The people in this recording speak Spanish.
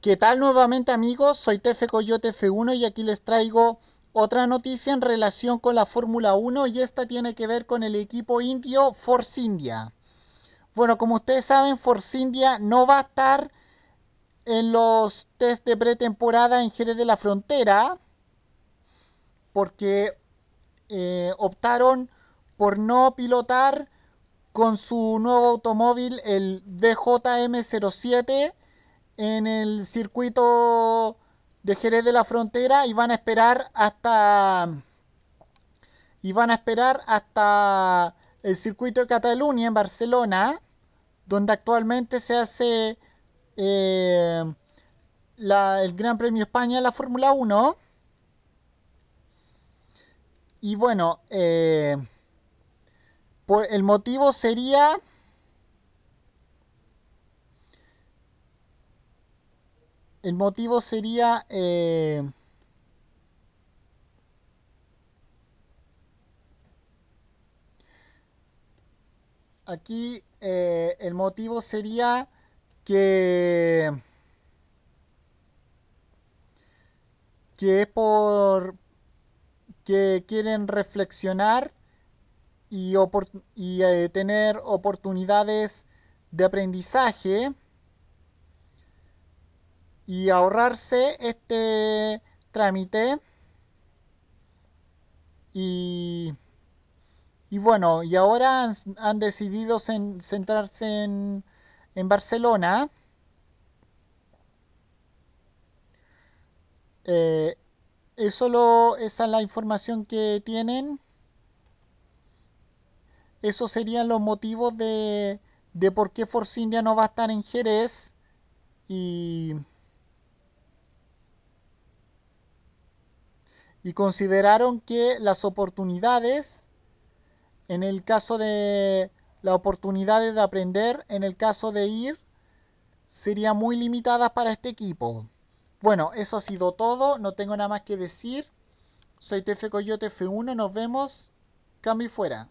¿Qué tal nuevamente amigos? Soy Tefe Coyote F1 y aquí les traigo otra noticia en relación con la Fórmula 1 y esta tiene que ver con el equipo indio Force India. Bueno, como ustedes saben, Force India no va a estar en los test de pretemporada en Jerez de la Frontera porque eh, optaron por no pilotar con su nuevo automóvil, el BJM07 en el circuito de Jerez de la Frontera y van a esperar hasta y van a esperar hasta el circuito de Cataluña en Barcelona, donde actualmente se hace eh, la, el Gran Premio España de la Fórmula 1. Y bueno, eh, por, el motivo sería El motivo sería... Eh, aquí eh, el motivo sería que... que por... que quieren reflexionar y, y eh, tener oportunidades de aprendizaje y ahorrarse este trámite. Y, y bueno, y ahora han, decidido centrarse en, en Barcelona. Eh, es solo esa es la información que tienen. Esos serían los motivos de, de por qué Force India no va a estar en Jerez. Y y consideraron que las oportunidades, en el caso de la oportunidades de aprender, en el caso de ir, serían muy limitadas para este equipo. Bueno, eso ha sido todo, no tengo nada más que decir. Soy TF Coyote F1, nos vemos, cambio y fuera.